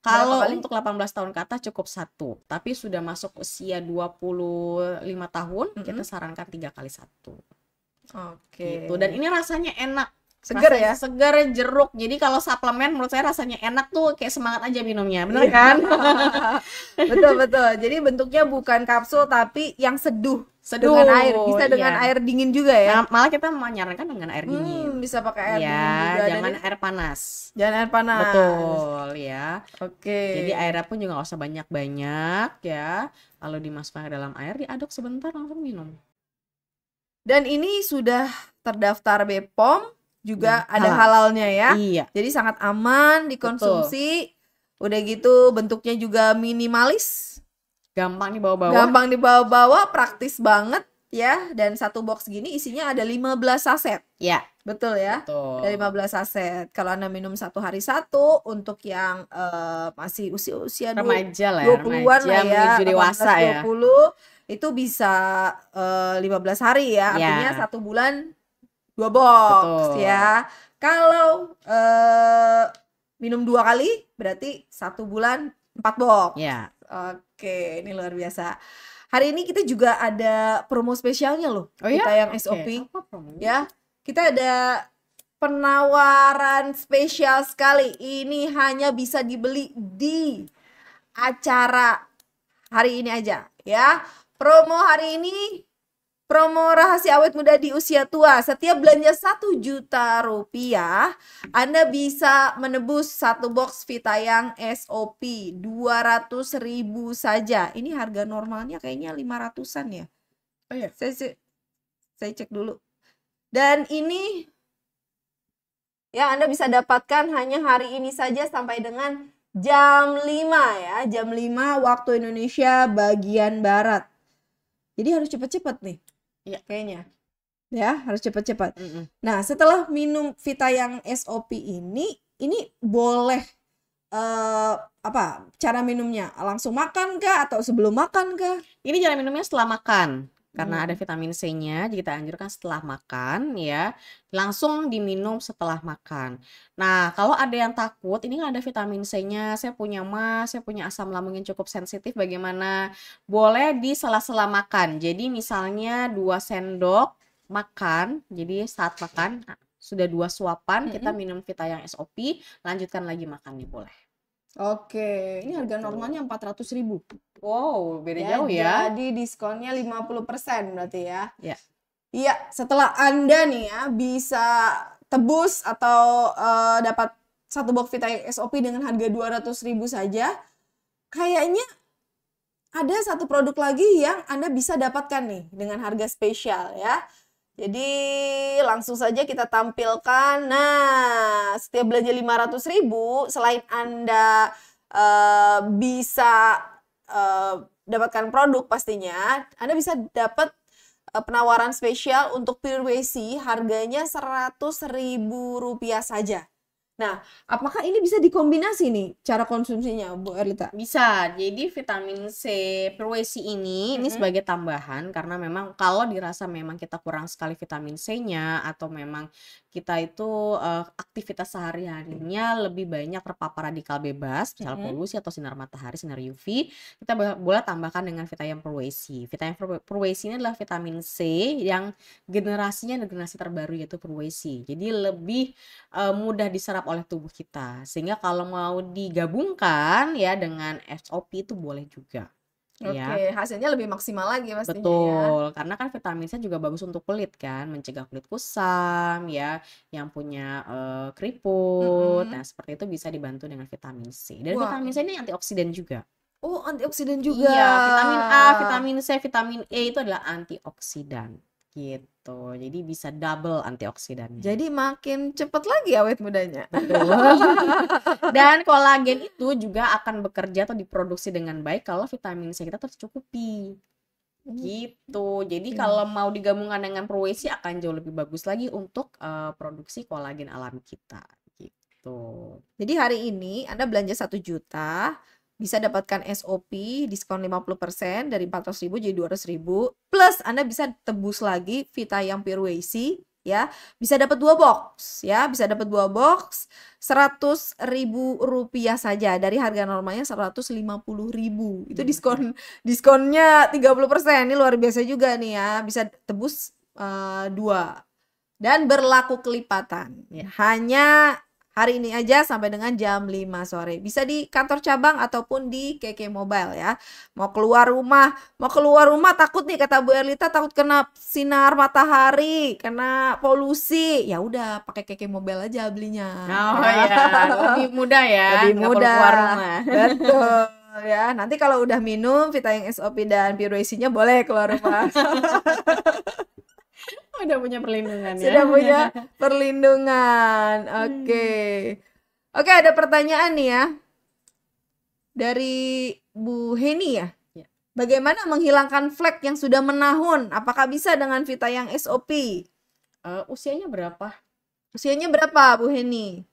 Kalau untuk 18 tahun ke atas cukup satu, tapi sudah masuk usia 25 tahun, mm -hmm. kita sarankan tiga kali satu. Oke. Okay. Gitu. Dan ini rasanya enak seger ya seger jeruk jadi kalau suplemen menurut saya rasanya enak tuh kayak semangat aja minumnya benar iya. kan betul betul jadi bentuknya bukan kapsul tapi yang seduh seduh dengan air bisa iya. dengan air dingin juga ya nah, malah kita menyarankan dengan air dingin hmm, bisa pakai air ya, dingin juga jangan air panas jangan air panas betul ya oke okay. jadi airnya pun juga gak usah banyak banyak ya lalu dimasukkan ke dalam air diaduk sebentar langsung minum dan ini sudah terdaftar BPOM juga ya, ada halal. halalnya ya. Iya. Jadi sangat aman dikonsumsi. Betul. Udah gitu bentuknya juga minimalis. Gampang dibawa-bawa. Gampang dibawa-bawa, praktis banget ya. Dan satu box gini isinya ada 15 saset. Ya. Betul ya. Betul. Ada 15 saset. Kalau Anda minum satu hari satu untuk yang uh, masih usia-usia remaja lah ya, 20-an lah ya, dewasa ya. 20 itu bisa uh, eh, 15 hari ya. Iya. Artinya satu bulan dua box Betul. ya. Kalau uh, minum dua kali berarti satu bulan empat box. Ya. Oke, ini luar biasa. Hari ini kita juga ada promo spesialnya loh. Oh, iya? kita ya? yang okay. SOP. Ya. Kita ada penawaran spesial sekali. Ini hanya bisa dibeli di acara hari ini aja ya. Promo hari ini Promo rahasia awet muda di usia tua. Setiap belanja 1 juta rupiah, Anda bisa menebus satu box Vitayang SOP 200 ribu saja. Ini harga normalnya kayaknya 500-an ya. Oh iya. Saya, saya, saya cek dulu. Dan ini ya Anda bisa dapatkan hanya hari ini saja sampai dengan jam 5 ya, jam 5 waktu Indonesia bagian barat. Jadi harus cepat-cepat nih ya. kayaknya ya harus cepat-cepat. Mm -mm. Nah setelah minum Vita yang SOP ini, ini boleh uh, apa cara minumnya? Langsung makan kah atau sebelum makan kah? Ini cara minumnya setelah makan karena hmm. ada vitamin C-nya jadi kita anjurkan setelah makan ya langsung diminum setelah makan. Nah kalau ada yang takut ini nggak ada vitamin C-nya saya punya mas saya punya asam lambung yang cukup sensitif bagaimana boleh di sela-sela makan jadi misalnya dua sendok makan jadi saat makan sudah dua suapan -hmm. kita minum vita yang SOP lanjutkan lagi makan nih boleh. Oke, ini harga gitu. normalnya empat ratus ribu. Wow, beda ya, jauh ya. Jadi diskonnya 50% berarti ya. Iya. Iya, setelah Anda nih ya bisa tebus atau uh, dapat satu box Vita SOP dengan harga dua ratus ribu saja, kayaknya ada satu produk lagi yang Anda bisa dapatkan nih dengan harga spesial ya. Jadi langsung saja kita tampilkan. Nah, setiap belanja 500 ribu, selain Anda uh, bisa uh, dapatkan produk pastinya, Anda bisa dapat eh, penawaran spesial untuk pure WC harganya 100 ribu rupiah saja. Nah, apakah ini bisa dikombinasi nih cara konsumsinya, Bu Erlita? Bisa. Jadi vitamin C perwesi ini mm -hmm. ini sebagai tambahan karena memang kalau dirasa memang kita kurang sekali vitamin C-nya atau memang kita itu uh, aktivitas sehari-harinya lebih banyak terpapar radikal bebas, misalnya mm -hmm. polusi atau sinar matahari, sinar UV, kita boleh tambahkan dengan vitamin perwesi. Vitamin perwesi ini adalah vitamin C yang generasinya generasi terbaru yaitu perwesi. Jadi lebih uh, mudah diserap oleh tubuh kita. Sehingga kalau mau digabungkan ya dengan SOP itu boleh juga. Iya. Oke, ya. hasilnya lebih maksimal lagi pastinya ya. Betul, ya. karena kan vitamin C juga bagus untuk kulit kan, mencegah kulit kusam ya, yang punya uh, keriput. Mm -hmm. Nah, seperti itu bisa dibantu dengan vitamin C. Dan wow. vitamin C ini antioksidan juga. Oh, antioksidan juga. Iya, vitamin A, vitamin C, vitamin E itu adalah antioksidan gitu. Jadi bisa double antioksidan. Jadi makin cepat lagi awet mudanya. Dan kolagen itu juga akan bekerja atau diproduksi dengan baik kalau vitamin C kita tercukupi. Hmm. Gitu. Jadi kalau mau digabungkan dengan Proweisi akan jauh lebih bagus lagi untuk uh, produksi kolagen alami kita. Gitu. Jadi hari ini Anda belanja satu juta, bisa dapatkan SOP diskon 50% dari 400.000 jadi 200.000 plus Anda bisa tebus lagi Vita yang WC ya bisa dapat dua box ya bisa dapat dua box seratus ribu rupiah saja dari harga normalnya seratus ribu itu hmm. diskon diskonnya 30% ini luar biasa juga nih ya bisa tebus uh, dua dan berlaku kelipatan ya. hanya hari ini aja sampai dengan jam 5 sore. Bisa di kantor cabang ataupun di KK Mobile ya. Mau keluar rumah, mau keluar rumah takut nih kata Bu Erlita takut kena sinar matahari, kena polusi. Ya udah pakai KK Mobile aja belinya. Oh ya, ya. lebih mudah ya. Lebih mudah. Keluar rumah. Betul. ya nanti kalau udah minum vitamin SOP dan pure boleh keluar rumah Sudah punya perlindungan ya. Sudah punya perlindungan. Oke. Okay. Hmm. Oke, okay, ada pertanyaan nih ya. Dari Bu Heni ya. ya. Bagaimana menghilangkan flek yang sudah menahun? Apakah bisa dengan Vita yang SOP? Uh, eh, usianya berapa? Usianya berapa, Bu Heni?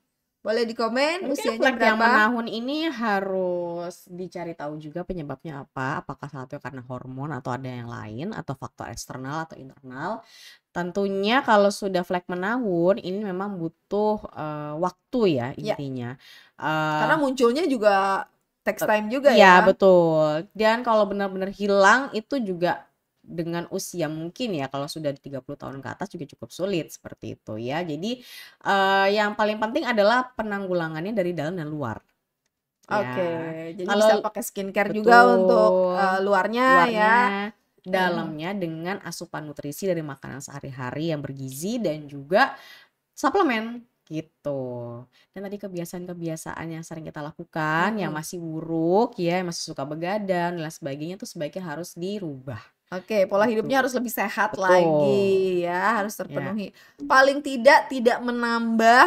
Boleh dikomen komen usianya berapa? yang menahun ini harus dicari tahu juga penyebabnya apa. Apakah satu karena hormon atau ada yang lain atau faktor eksternal atau internal. Tentunya kalau sudah flek menahun ini memang butuh uh, waktu ya, ya. intinya. Ya. Uh, karena eh, munculnya juga text eh, time juga ya. ya betul. Dan kalau benar-benar hilang itu juga dengan usia mungkin ya kalau sudah 30 tahun ke atas juga cukup sulit seperti itu ya. Jadi uh, yang paling penting adalah penanggulangannya dari dalam dan luar. Ya. Oke, okay. ya. jadi kalau, bisa pakai skincare betul, juga untuk uh, eh, luarnya, luarnya ya. Hmm. Dalamnya hmm. dengan asupan nutrisi dari makanan sehari-hari yang bergizi dan juga suplemen gitu. Dan tadi kebiasaan-kebiasaan yang sering kita lakukan hmm. yang masih buruk ya, yang masih suka begadang dan lain sebagainya itu sebaiknya harus dirubah Oke, pola gitu. hidupnya harus lebih sehat Betul. lagi ya, harus iya. terpenuhi. Ya. Paling tidak tidak menambah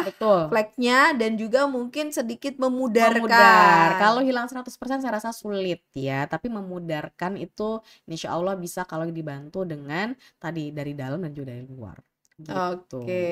fleknya dan juga mungkin sedikit memudarkan. Memudar. Kalau hilang 100% saya rasa sulit ya, tapi memudarkan itu insya Allah bisa kalau dibantu dengan tadi dari dalam dan juga dari luar. Gitu. Oke,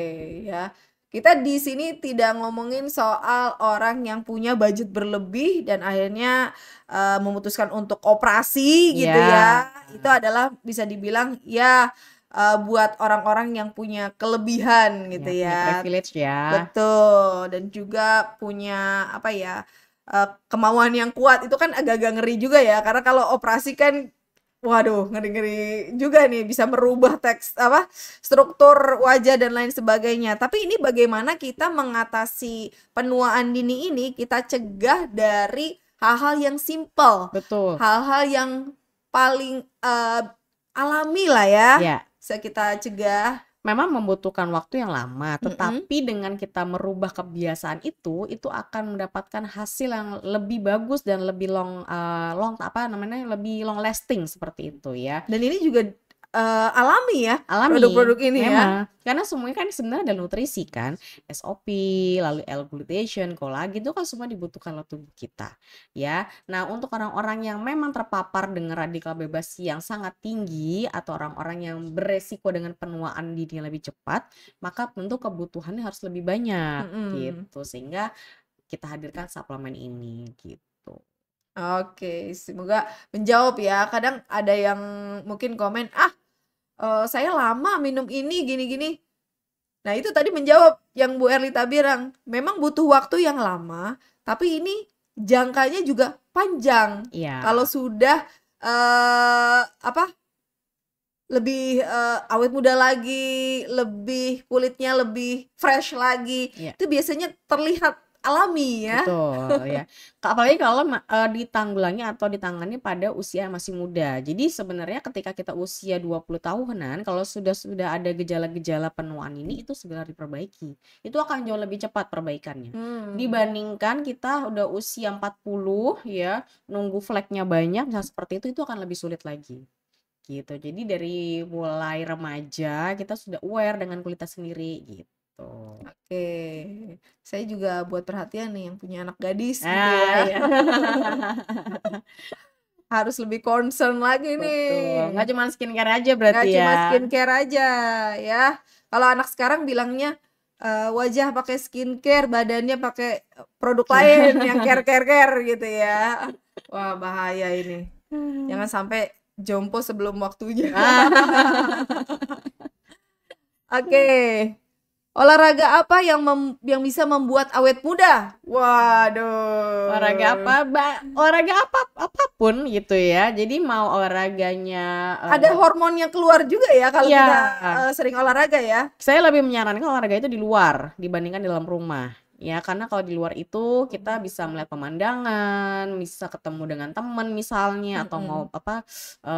ya. Kita di sini tidak ngomongin soal orang yang punya budget berlebih dan akhirnya uh, memutuskan untuk operasi gitu yeah. ya. Itu adalah bisa dibilang ya uh, buat orang-orang yang punya kelebihan gitu ya. ya. Privilege ya. Betul. Dan juga punya apa ya? Uh, kemauan yang kuat itu kan agak-agak ngeri juga ya karena kalau operasi kan waduh ngeri-ngeri juga nih bisa merubah teks apa struktur wajah dan lain sebagainya. Tapi ini bagaimana kita mengatasi penuaan dini ini kita cegah dari hal-hal yang simple. Betul. Hal-hal yang paling uh, alami lah ya. Yeah. Bisa kita cegah memang membutuhkan waktu yang lama, tetapi mm -hmm. dengan kita merubah kebiasaan itu, itu akan mendapatkan hasil yang lebih bagus dan lebih long, uh, long apa namanya, lebih long lasting seperti itu ya. Dan ini juga uh, alami ya alami. produk-produk ini ya. Memang. ya karena semuanya kan sebenarnya ada nutrisi kan SOP lalu L-glutation kolagen itu kan semua dibutuhkan oleh tubuh kita ya nah untuk orang-orang yang memang terpapar dengan radikal bebas yang sangat tinggi atau orang-orang yang beresiko dengan penuaan dini lebih cepat maka tentu kebutuhannya harus lebih banyak mm -hmm. gitu sehingga kita hadirkan suplemen ini gitu Oke, semoga menjawab ya. Kadang ada yang mungkin komen, ah uh, saya lama minum ini gini-gini. Nah, itu tadi menjawab yang Bu Erlita bilang, memang butuh waktu yang lama, tapi ini jangkanya juga panjang. Iya. Kalau sudah uh, apa? lebih uh, awet muda lagi, lebih kulitnya lebih fresh lagi. Yeah. Itu biasanya terlihat alami ya. Betul ya. Apalagi kalau uh, eh, ditanggulangi atau ditangani pada usia yang masih muda. Jadi sebenarnya ketika kita usia 20 tahunan kalau sudah sudah ada gejala-gejala penuaan ini itu segera diperbaiki. Itu akan jauh lebih cepat perbaikannya. Hmm. Dibandingkan kita udah usia 40 ya, nunggu fleknya banyak misalnya seperti itu itu akan lebih sulit lagi gitu. Jadi dari mulai remaja kita sudah aware dengan kualitas sendiri gitu gitu. Oke, okay. saya juga buat perhatian nih yang punya anak gadis gitu ah, gitu ya. iya. Harus lebih concern lagi Betul. nih. Gak cuma skincare aja berarti Gak ya. cuma skincare aja ya. Kalau anak sekarang bilangnya uh, wajah pakai skincare, badannya pakai eh, produk iya. lain yang care care care gitu ya. Wah bahaya ini. Jangan hmm. sampai jompo sebelum waktunya. Ah. Oke. okay. Olahraga apa yang mem yang bisa membuat awet muda? Waduh. Olahraga apa? Ba olahraga apa apapun gitu ya. Jadi mau olahraganya uh, ada hormonnya keluar juga ya kalau ya. kita uh, sering olahraga ya. Saya lebih menyarankan olahraga itu di luar dibandingkan di dalam rumah ya karena kalau di luar itu kita hmm. bisa melihat pemandangan bisa ketemu dengan teman misalnya atau hmm. mau apa e,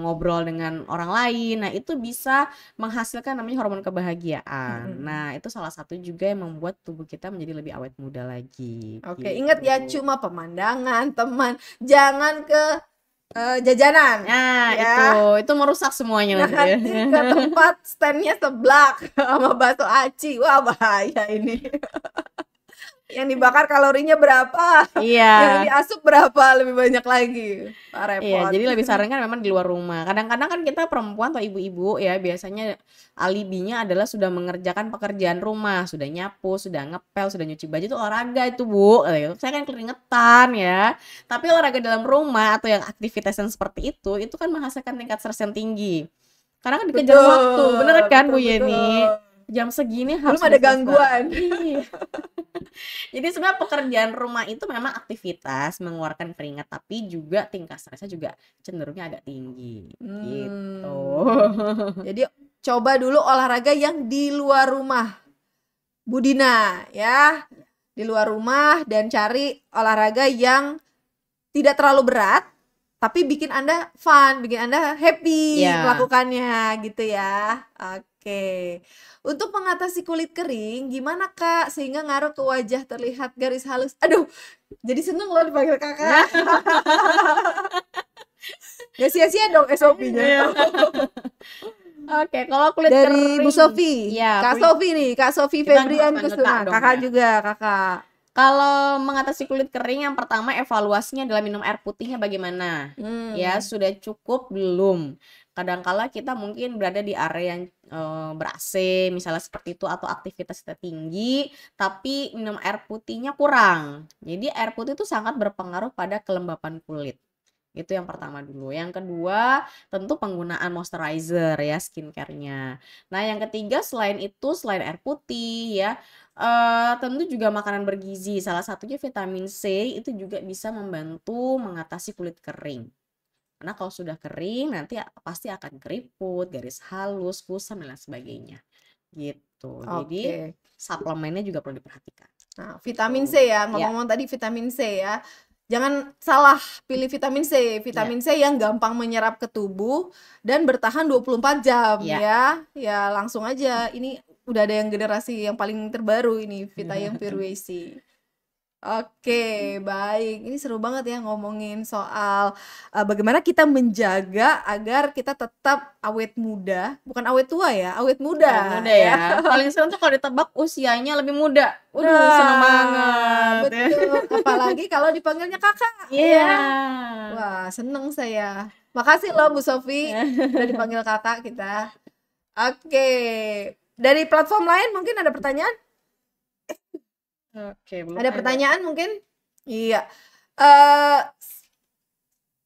ngobrol dengan orang lain nah itu bisa menghasilkan namanya hormon kebahagiaan hmm. nah itu salah satu juga yang membuat tubuh kita menjadi lebih awet muda lagi oke gitu. ingat ya gitu. cuma pemandangan teman jangan ke Eh, jajanan. Nah, ya. itu itu merusak semuanya nah, ya. ke tempat standnya seblak sama bakso aci. Wah, bahaya ini. yang dibakar kalorinya berapa iya yang diasup berapa lebih banyak lagi Pak iya, repot iya jadi lebih sering kan memang di luar rumah kadang-kadang kan kita perempuan atau ibu-ibu ya biasanya alibinya adalah sudah mengerjakan pekerjaan rumah sudah nyapu sudah ngepel sudah nyuci baju itu olahraga itu bu gitu. saya kan keringetan ya tapi olahraga dalam rumah atau yang aktivitas yang seperti itu itu kan menghasilkan tingkat stres yang tinggi karena kan dikejar betul, waktu bener kan betul, bu Yeni betul. jam segini harus belum ada gangguan iya. Jadi sebenarnya pekerjaan rumah itu memang aktivitas mengeluarkan keringat tapi juga tingkat stresnya juga cenderungnya agak tinggi gitu. hmm. gitu. Jadi coba dulu olahraga yang di luar rumah. Budina ya. Di luar rumah dan cari olahraga yang tidak terlalu berat tapi bikin Anda fun, bikin Anda happy yeah. melakukannya gitu ya. Oke. Oke. Untuk mengatasi kulit kering, gimana Kak sehingga ngaruh ke wajah terlihat garis halus? Aduh, jadi seneng loh dipanggil Kakak. Gak sia-sia dong SOP-nya. Iya. Oke, kalau kulit Dari kering. Bu Sofi. Ya, Kak Sofi nih, Kak Sofi Febrian Kusuma. Kakak ya. juga, Kakak. Kalau mengatasi kulit kering yang pertama evaluasinya adalah minum air putihnya bagaimana? Hmm. Ya, sudah cukup belum? Kadangkala kita mungkin berada di area yang Eh, ber AC misalnya seperti itu atau aktivitas tertinggi tapi minum air putihnya kurang. Jadi air putih itu sangat berpengaruh pada kelembapan kulit. Itu yang pertama dulu. Yang kedua tentu penggunaan moisturizer ya skincarenya Nah yang ketiga selain itu selain air putih ya eh, tentu juga makanan bergizi. Salah satunya vitamin C itu juga bisa membantu mengatasi kulit kering. Karena kalau sudah kering nanti pasti akan keriput, garis halus, kusam dan lain sebagainya. Gitu. Okay. Jadi suplemennya juga perlu diperhatikan. Nah, gitu. vitamin C ya, iya. ngomong-ngomong yeah. tadi vitamin C ya. Jangan salah pilih vitamin C, iya. vitamin yeah. C yang gampang menyerap ke tubuh dan bertahan 24 jam ya. Ya, ya langsung aja. Ini udah ada yang generasi yang paling terbaru ini Vita iya. yang Pirwesi. Oke, baik. Ini seru banget ya ngomongin soal uh, bagaimana kita menjaga agar kita tetap awet muda, bukan awet tua ya, awet muda. Awet muda ya. Paling seru tuh kalau ditebak usianya lebih muda. Udah nah, seneng banget. Betul. Apalagi kalau dipanggilnya kakak. Ya. Iya. Yeah. Wah, seneng saya. Makasih loh Bu Sofi udah dipanggil kakak kita. Oke. Dari platform lain mungkin ada pertanyaan? Oke, belum ada, ada pertanyaan mungkin? Iya. Uh,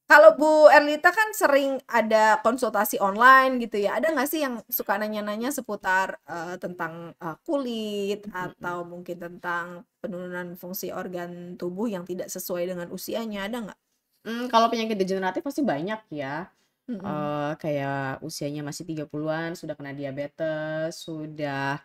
kalau Bu Erlita kan sering ada konsultasi online gitu ya. Ada nggak sih yang suka nanya-nanya seputar uh, tentang uh, kulit hmm. atau mungkin tentang penurunan fungsi organ tubuh yang tidak sesuai dengan usianya? Ada nggak? Hmm, kalau penyakit degeneratif pasti banyak ya. Mm -hmm. uh, kayak usianya masih 30-an, sudah kena diabetes, sudah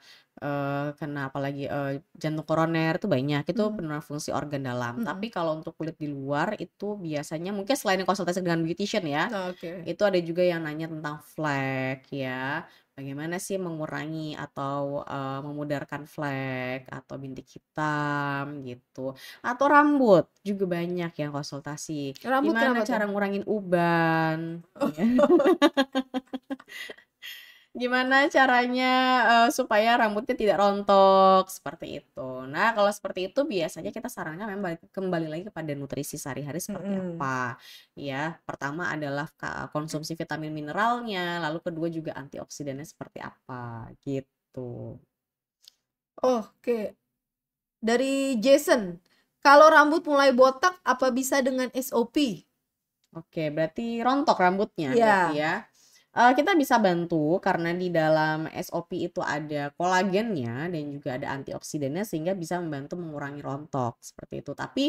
Eh, karena kena apalagi uh, jantung koroner itu banyak itu hmm. penurunan fungsi organ dalam. Hmm. Tapi kalau untuk kulit di luar itu biasanya mungkin selain konsultasi dengan beautician ya, oh, okay. itu ada juga yang nanya tentang flek ya. Bagaimana sih mengurangi atau uh, memudarkan flek atau bintik hitam gitu atau rambut juga banyak yang konsultasi. Rambut Gimana cara ngurangin uban? Oh. gimana caranya uh, supaya rambutnya tidak rontok seperti itu. Nah, kalau seperti itu biasanya kita sarankan memang kembali lagi kepada nutrisi sehari-hari seperti mm -hmm. apa. Ya, pertama adalah konsumsi vitamin mineralnya, lalu kedua juga antioksidannya seperti apa gitu. Oke. Dari Jason, kalau rambut mulai botak apa bisa dengan SOP? Oke, berarti rontok rambutnya yeah. berarti ya uh, kita bisa bantu karena di dalam SOP itu ada kolagennya dan juga ada antioksidannya sehingga bisa membantu mengurangi rontok seperti itu. Tapi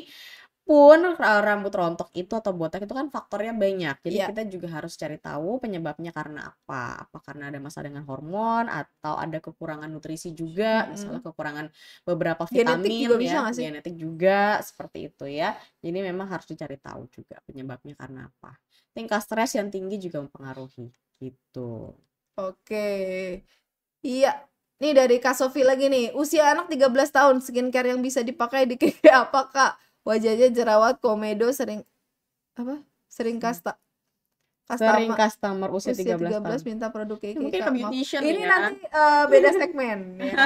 pun rambut rontok itu atau botak itu kan faktornya banyak. Jadi yeah. kita juga harus cari tahu penyebabnya karena apa. Apa karena ada masalah dengan hormon atau ada kekurangan nutrisi juga, hmm. misalnya kekurangan beberapa vitamin genetik juga ya, bisa gak genetik juga seperti itu ya. Jadi memang harus dicari tahu juga penyebabnya karena apa. Tingkat stres yang tinggi juga mempengaruhi. Gitu. Oke. Iya. Nih dari Kak Sofi lagi nih. Usia anak 13 tahun, skincare yang bisa dipakai di KK apa, Kak? Wajahnya jerawat, komedo, sering apa? Sering hmm. kasta. Customer, sering customer usia, usia 13, 13 tahun. minta produk kayak Mungkin Kak, beautician Ini ya. nanti uh, beda segmen. ya.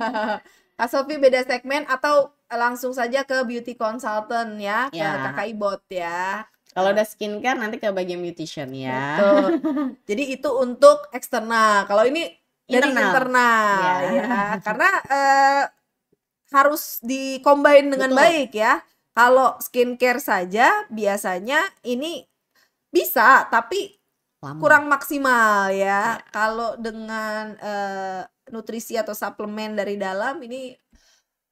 Kak Sofi beda segmen atau langsung saja ke beauty consultant ya, ya. ke Kak Ibot ya. Kalau udah skincare nanti ke bagian beautician ya. Betul. Jadi itu untuk eksternal. Kalau ini dari internal, internal iya. ya. ya. Karena eh, harus dikombain dengan Betul. baik ya. Kalau skincare saja biasanya ini bisa tapi Lama. kurang maksimal ya. ya. Kalau dengan eh, nutrisi atau suplemen dari dalam ini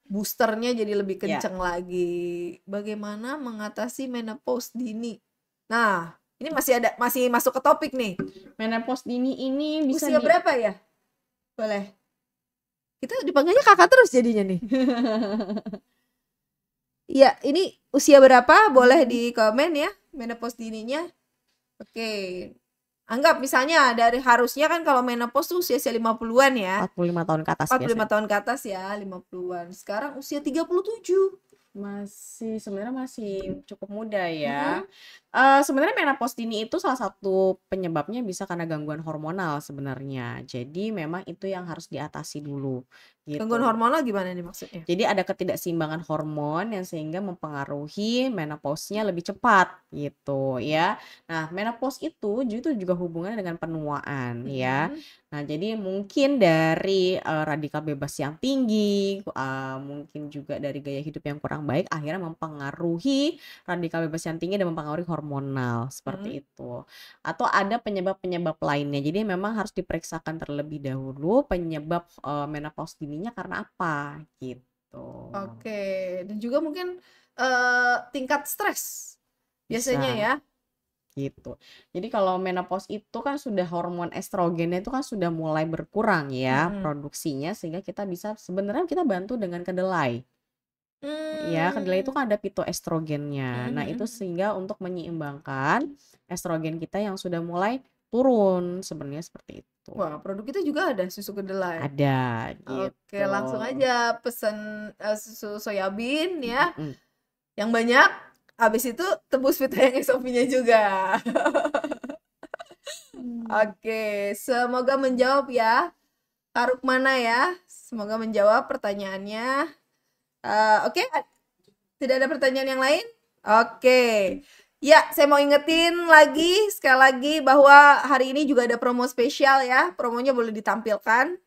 boosternya jadi lebih iya. kenceng yeah. lagi. Bagaimana mengatasi menopause dini? Nah, ini masih ada masih masuk ke topik nih. Menopause dini ini bisa usia di... berapa ya? Boleh. Kita dipanggilnya kakak terus jadinya nih. Iya, ini usia berapa? Boleh hmm. di komen ya menopause dininya. Oke. Okay anggap misalnya dari harusnya kan kalau menopause tuh usia, usia 50-an ya. 45 tahun ke atas 45 biasanya. tahun ke atas ya, 50-an. Sekarang usia 37. Masih sebenarnya masih cukup muda ya. Mm -hmm. uh, sebenarnya menopause dini itu salah satu penyebabnya bisa karena gangguan hormonal sebenarnya. Jadi memang itu yang harus diatasi dulu. Gitu. Gangguan hormonal gimana nih maksudnya? Jadi ada ketidakseimbangan hormon yang sehingga mempengaruhi menopause nya lebih cepat gitu ya. Nah, menopause itu itu juga hubungannya dengan penuaan mm -hmm. ya. Mm-hmm. Nah, jadi mungkin dari uh, radikal bebas yang tinggi, uh, mungkin juga dari gaya hidup yang kurang baik akhirnya mempengaruhi radikal bebas yang tinggi dan mempengaruhi hormonal seperti mm -hmm. itu. Atau ada penyebab-penyebab lainnya. Jadi memang harus diperiksakan terlebih dahulu penyebab uh, eh, menopause dini pandeminya karena apa gitu. Oke, okay. dan juga mungkin uh, tingkat stres biasanya ya gitu. Jadi kalau menopause itu kan sudah hormon estrogennya itu kan sudah mulai berkurang ya hmm. produksinya sehingga kita bisa sebenarnya kita bantu dengan kedelai. Hmm. Ya, kedelai itu hmm. kan ada fitoestrogennya. Hmm. Nah, itu sehingga untuk menyeimbangkan estrogen kita yang sudah mulai turun sebenarnya seperti itu. Wah, produk kita juga ada susu kedelai. Ada gitu. Oke, langsung aja pesen uh, susu soyabin ya. Mm -hmm. Yang banyak habis itu tebus fitur yang sop juga. hmm. Oke, semoga menjawab ya. Karuk mana ya? Semoga menjawab pertanyaannya. Uh, Oke, okay. tidak ada pertanyaan yang lain? Oke. Okay. Ya, saya mau ingetin lagi sekali lagi bahwa hari ini juga ada promo spesial ya. Promonya boleh ditampilkan.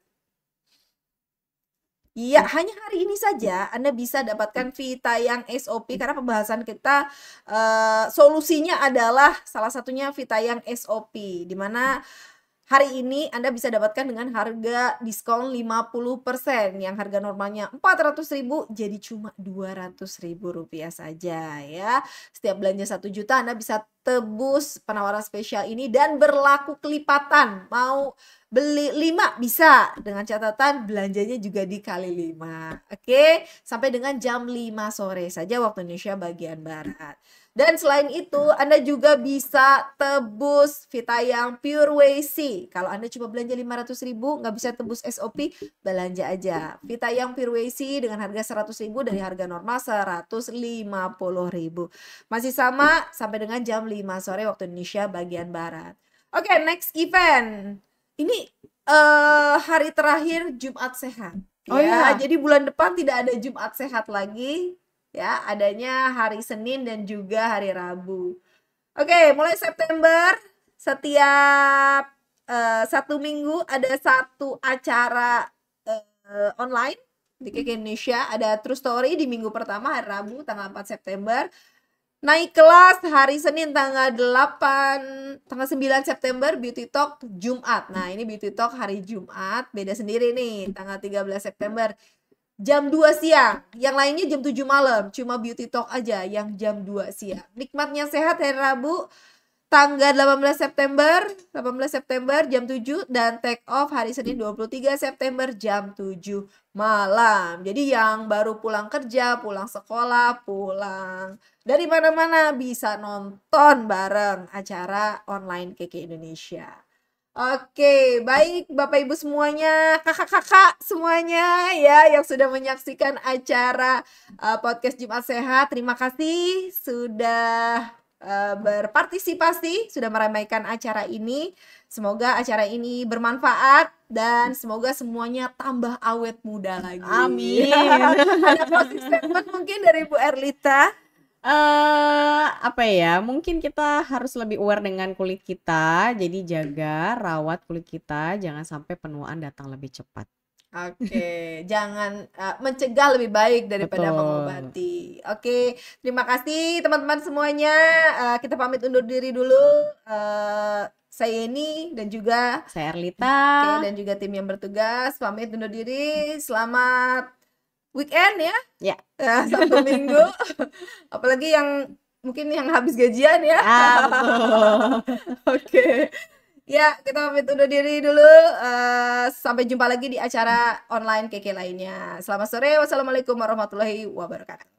Ya, hanya hari ini saja Anda bisa dapatkan Vita yang SOP karena pembahasan kita uh, solusinya adalah salah satunya Vita yang SOP di mana Hari ini Anda bisa dapatkan dengan harga diskon 50% yang harga normalnya 400.000 jadi cuma 200.000 rupiah saja ya. Setiap belanja 1 juta Anda bisa tebus penawaran spesial ini dan berlaku kelipatan. Mau beli 5 bisa dengan catatan belanjanya juga dikali 5. Oke, sampai dengan jam 5 sore saja waktu Indonesia bagian barat. Dan selain itu, Anda juga bisa tebus yang Pure Way C. Kalau Anda cuma belanja 500 ribu, nggak bisa tebus SOP, belanja aja. yang Pure Way C dengan harga 100 ribu dari harga normal 150 ribu. Masih sama sampai dengan jam 5 sore waktu Indonesia bagian Barat. Oke, okay, next event. Ini uh, hari terakhir Jumat Sehat. Oh iya. ya, iya. jadi bulan depan tidak ada Jumat Sehat lagi ya adanya hari Senin dan juga hari Rabu. Oke, mulai September setiap uh, satu minggu ada satu acara uh, online di KK Indonesia ada True Story di minggu pertama hari Rabu tanggal 4 September. Naik kelas hari Senin tanggal 8 tanggal 9 September Beauty Talk Jumat. Nah, ini Beauty Talk hari Jumat beda sendiri nih tanggal 13 September jam 2 siang. Yang lainnya jam 7 malam. Cuma beauty talk aja yang jam 2 siang. Nikmatnya sehat hari Rabu tanggal 18 September, 18 September jam 7 dan take off hari Senin 23 September jam 7 malam. Jadi yang baru pulang kerja, pulang sekolah, pulang dari mana-mana bisa nonton bareng acara online KK Indonesia. Oke, baik Bapak Ibu semuanya, kakak-kakak semuanya ya yang sudah menyaksikan acara uh, podcast Jumat Sehat. Terima kasih sudah uh, berpartisipasi, sudah meramaikan acara ini. Semoga acara ini bermanfaat dan semoga semuanya tambah awet muda lagi. Amin. Ada closing statement mungkin dari Bu Erlita? uh, apa ya? Mungkin kita harus lebih aware dengan kulit kita. Jadi jaga, rawat kulit kita, jangan sampai penuaan datang lebih cepat. Oke, okay. jangan uh, mencegah lebih baik daripada Betul. mengobati. Oke, okay. terima kasih teman-teman semuanya. Uh, kita pamit undur diri dulu. Uh, saya yeni dan juga saya Erlita. okay, dan juga tim yang bertugas pamit undur diri. Selamat weekend ya. Ya. Yeah. Nah, satu Minggu. Apalagi yang mungkin yang habis gajian ya. Ah, Oke. okay. Ya, kita pamit undur diri dulu. Uh, sampai jumpa lagi di acara online KK lainnya. Selamat sore. Wassalamualaikum warahmatullahi wabarakatuh.